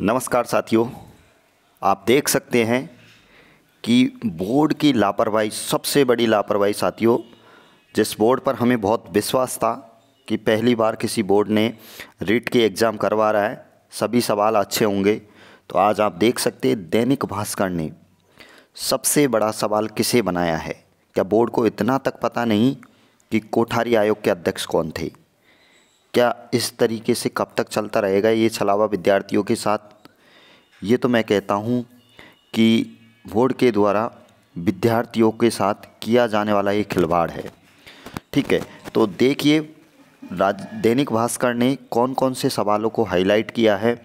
नमस्कार साथियों आप देख सकते हैं कि बोर्ड की लापरवाही सबसे बड़ी लापरवाही साथियों जिस बोर्ड पर हमें बहुत विश्वास था कि पहली बार किसी बोर्ड ने रीट के एग्ज़ाम करवा रहा है सभी सवाल अच्छे होंगे तो आज आप देख सकते हैं दैनिक भास्कर ने सबसे बड़ा सवाल किसे बनाया है क्या बोर्ड को इतना तक पता नहीं कि कोठारी आयोग के अध्यक्ष कौन थे क्या इस तरीके से कब तक चलता रहेगा ये छलावा विद्यार्थियों के साथ ये तो मैं कहता हूँ कि बोर्ड के द्वारा विद्यार्थियों के साथ किया जाने वाला ये खिलवाड़ है ठीक है तो देखिए राज दैनिक भास्कर ने कौन कौन से सवालों को हाईलाइट किया है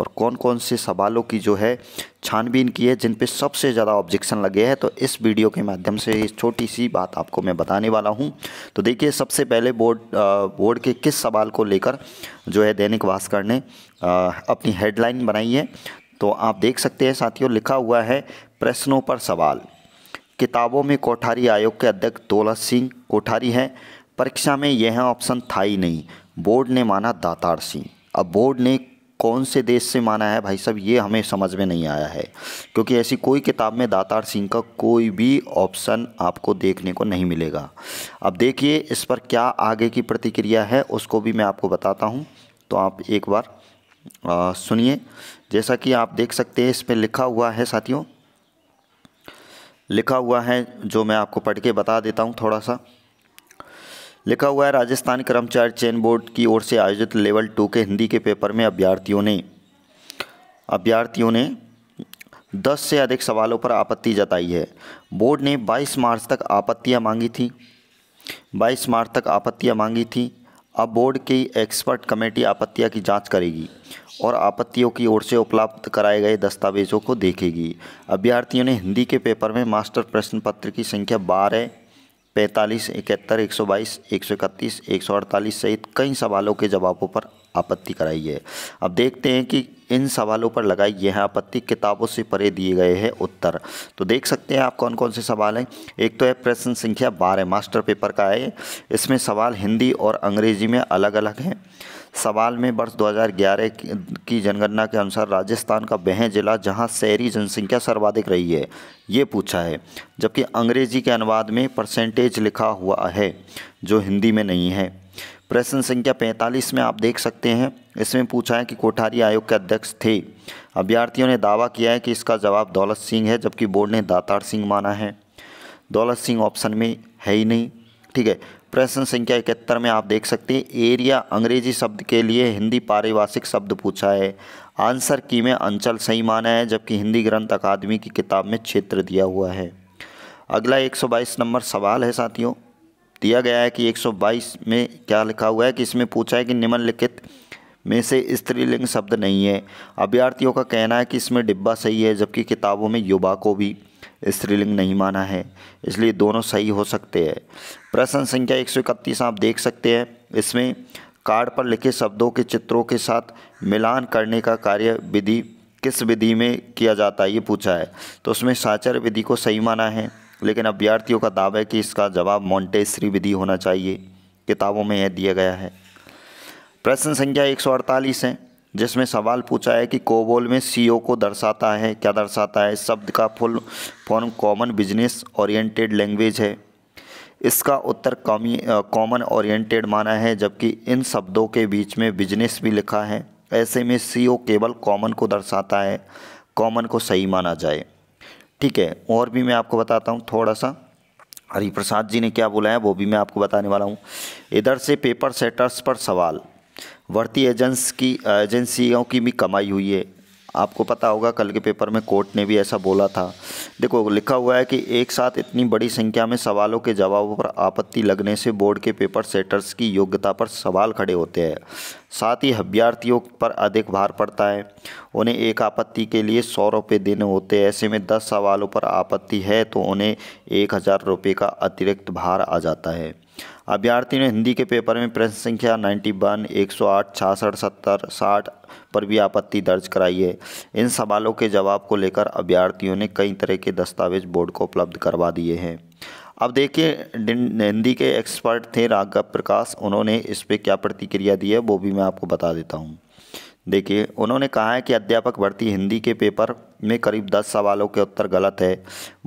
और कौन कौन से सवालों की जो है छानबीन की है जिन पे सबसे ज़्यादा ऑब्जेक्शन लगे हैं तो इस वीडियो के माध्यम से इस छोटी सी बात आपको मैं बताने वाला हूँ तो देखिए सबसे पहले बोर्ड बोर्ड के किस सवाल को लेकर जो है दैनिक भास्कर ने अपनी हेडलाइन बनाई है तो आप देख सकते हैं साथियों लिखा हुआ है प्रश्नों पर सवाल किताबों में कोठारी आयोग के अध्यक्ष दौलत सिंह कोठारी हैं परीक्षा में यह ऑप्शन था ही नहीं बोर्ड ने माना दातार सिंह अब बोर्ड ने कौन से देश से माना है भाई साहब ये हमें समझ में नहीं आया है क्योंकि ऐसी कोई किताब में दातार सिंह का कोई भी ऑप्शन आपको देखने को नहीं मिलेगा अब देखिए इस पर क्या आगे की प्रतिक्रिया है उसको भी मैं आपको बताता हूँ तो आप एक बार सुनिए जैसा कि आप देख सकते हैं इस पर लिखा हुआ है साथियों लिखा हुआ है जो मैं आपको पढ़ के बता देता हूँ थोड़ा सा लिखा हुआ है राजस्थान कर्मचारी चयन बोर्ड की ओर से आयोजित लेवल टू के हिंदी के पेपर में अभ्यर्थियों ने अभ्यर्थियों ने दस से अधिक सवालों पर आपत्ति जताई है बोर्ड ने 22 मार्च तक आपत्तियां मांगी थी 22 मार्च तक आपत्तियां मांगी थी अब बोर्ड की एक्सपर्ट कमेटी आपत्तियां की जांच करेगी और आपत्तियों की ओर से उपलब्ध कराए गए दस्तावेजों को देखेगी अभ्यर्थियों ने हिंदी के पेपर में मास्टर प्रश्न पत्र की संख्या बारह पैंतालीस इकहत्तर एक सौ बाईस एक सौ इकतीस एक सौ अड़तालीस सहित कई सवालों के जवाबों पर आपत्ति कराई है अब देखते हैं कि इन सवालों पर लगाई यह आपत्ति किताबों से परे दिए गए हैं उत्तर तो देख सकते हैं आप कौन कौन से सवाल हैं एक तो है प्रश्न संख्या बारह मास्टर पेपर का है इसमें सवाल हिंदी और अंग्रेजी में अलग अलग हैं सवाल में वर्ष 2011 की जनगणना के अनुसार राजस्थान का वह जिला जहां शहरी जनसंख्या सर्वाधिक रही है ये पूछा है जबकि अंग्रेजी के अनुवाद में परसेंटेज लिखा हुआ है जो हिंदी में नहीं है प्रश्न संख्या 45 में आप देख सकते हैं इसमें पूछा है कि कोठारी आयोग के अध्यक्ष थे अभ्यर्थियों ने दावा किया है कि इसका जवाब दौलत सिंह है जबकि बोर्ड ने दातार सिंह माना है दौलत सिंह ऑप्शन में है ही नहीं ठीक है प्रश्न संख्या इकहत्तर में आप देख सकते हैं एरिया अंग्रेजी शब्द के लिए हिंदी पारिभाषिक शब्द पूछा है आंसर की में अंचल सही माना है जबकि हिंदी ग्रंथ अकादमी की किताब में क्षेत्र दिया हुआ है अगला 122 नंबर सवाल है साथियों दिया गया है कि 122 में क्या लिखा हुआ है कि इसमें पूछा है कि निम्नलिखित में से स्त्रीलिंग शब्द नहीं है अभ्यर्थियों का कहना है कि इसमें डिब्बा सही है जबकि किताबों में युवा को भी स्त्रीलिंग नहीं माना है इसलिए दोनों सही हो सकते हैं प्रश्न संख्या एक आप देख सकते हैं इसमें कार्ड पर लिखे शब्दों के चित्रों के साथ मिलान करने का कार्य विधि किस विधि में किया जाता है ये पूछा है तो उसमें साचर विधि को सही माना है लेकिन अभ्यर्थियों का दावा है कि इसका जवाब मोन्टेसरी विधि होना चाहिए किताबों में यह दिया गया है प्रश्न संख्या एक है जिसमें सवाल पूछा है कि कोबोल में सीओ को दर्शाता है क्या दर्शाता है शब्द का full form common business oriented language है इसका उत्तर कॉमी कॉमन ओरिएंटेड माना है जबकि इन शब्दों के बीच में बिजनेस भी लिखा है ऐसे में सीओ केवल कॉमन को दर्शाता है कॉमन को सही माना जाए ठीक है और भी मैं आपको बताता हूँ थोड़ा सा हरिप्रसाद जी ने क्या बोला है वो भी मैं आपको बताने वाला हूँ इधर से पेपर सेटर्स पर सवाल भर्ती एजेंस की एजेंसियों की भी कमाई हुई है आपको पता होगा कल के पेपर में कोर्ट ने भी ऐसा बोला था देखो लिखा हुआ है कि एक साथ इतनी बड़ी संख्या में सवालों के जवाबों पर आपत्ति लगने से बोर्ड के पेपर सेटर्स की योग्यता पर सवाल खड़े होते हैं साथ ही अभ्यर्थियों पर अधिक भार पड़ता है उन्हें एक आपत्ति के लिए सौ रुपये देने होते हैं ऐसे में दस सवालों पर आपत्ति है तो उन्हें एक हज़ार रुपये का अतिरिक्त भार आ जाता है अभ्यर्थी ने हिंदी के पेपर में प्रश्न संख्या 91, 108, छियासठ सत्तर साठ पर भी आपत्ति दर्ज कराई है इन सवालों के जवाब को लेकर अभ्यर्थियों ने कई तरह के दस्तावेज बोर्ड को उपलब्ध करवा दिए हैं अब देखिए हिंदी के एक्सपर्ट थे राघव प्रकाश उन्होंने इस पर क्या प्रतिक्रिया दी है वो भी मैं आपको बता देता हूँ देखिए उन्होंने कहा है कि अध्यापक भर्ती हिंदी के पेपर में करीब 10 सवालों के उत्तर गलत है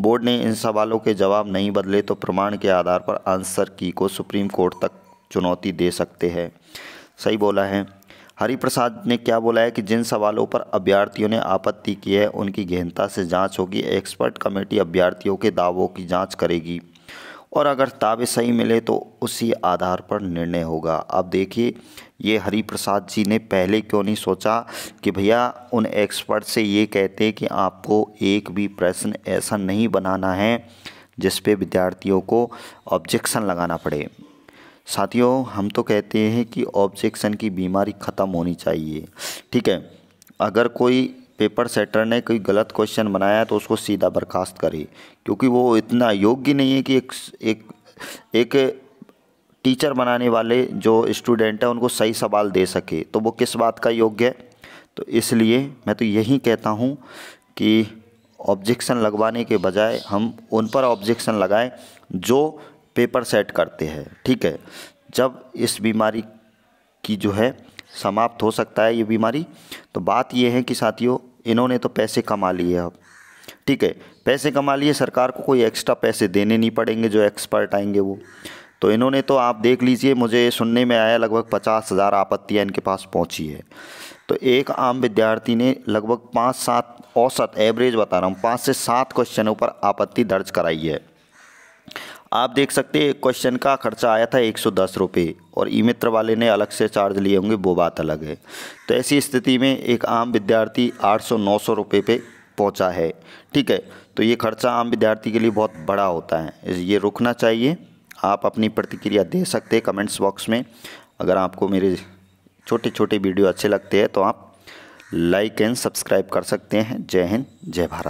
बोर्ड ने इन सवालों के जवाब नहीं बदले तो प्रमाण के आधार पर आंसर की को सुप्रीम कोर्ट तक चुनौती दे सकते हैं सही बोला है हरिप्रसाद प्रसाद ने क्या बोला है कि जिन सवालों पर अभ्यर्थियों ने आपत्ति की है उनकी गहनता से जांच होगी एक्सपर्ट कमेटी अभ्यर्थियों के दावों की जांच करेगी और अगर ताबे सही मिले तो उसी आधार पर निर्णय होगा अब देखिए ये हरि प्रसाद जी ने पहले क्यों नहीं सोचा कि भैया उन एक्सपर्ट से ये कहते कि आपको एक भी प्रश्न ऐसा नहीं बनाना है जिस पे विद्यार्थियों को ऑब्जेक्शन लगाना पड़े साथियों हम तो कहते हैं कि ऑब्जेक्शन की बीमारी ख़त्म होनी चाहिए ठीक है अगर कोई पेपर सेटर ने कोई गलत क्वेश्चन बनाया तो उसको सीधा बर्खास्त करे क्योंकि वो इतना योग्य नहीं है कि एक एक एक टीचर बनाने वाले जो स्टूडेंट हैं उनको सही सवाल दे सके तो वो किस बात का योग्य है तो इसलिए मैं तो यही कहता हूँ कि ऑब्जेक्शन लगवाने के बजाय हम उन पर ऑब्जेक्शन लगाएं जो पेपर सेट करते हैं ठीक है जब इस बीमारी की जो है समाप्त हो सकता है ये बीमारी तो बात ये है कि साथियों इन्होंने तो पैसे कमा लिए अब ठीक है पैसे कमा लिए सरकार को कोई एक्स्ट्रा पैसे देने नहीं पड़ेंगे जो एक्सपर्ट आएंगे वो तो इन्होंने तो आप देख लीजिए मुझे सुनने में आया लगभग पचास हज़ार आपत्तियाँ इनके पास पहुँची है तो एक आम विद्यार्थी ने लगभग पाँच सात औसत एवरेज बता रहा हूँ पाँच से सात क्वेश्चनों पर आपत्ति दर्ज कराई है आप देख सकते हैं क्वेश्चन का खर्चा आया था एक सौ दस रुपये और ई मित्र वाले ने अलग से चार्ज लिए होंगे वो बात अलग है तो ऐसी स्थिति में एक आम विद्यार्थी आठ सौ नौ सौ रुपये पे पहुंचा है ठीक है तो ये खर्चा आम विद्यार्थी के लिए बहुत बड़ा होता है ये रुकना चाहिए आप अपनी प्रतिक्रिया दे सकते हैं कमेंट्स बॉक्स में अगर आपको मेरे छोटे छोटे वीडियो अच्छे लगते हैं तो आप लाइक एंड सब्सक्राइब कर सकते हैं जय हिंद जय भारत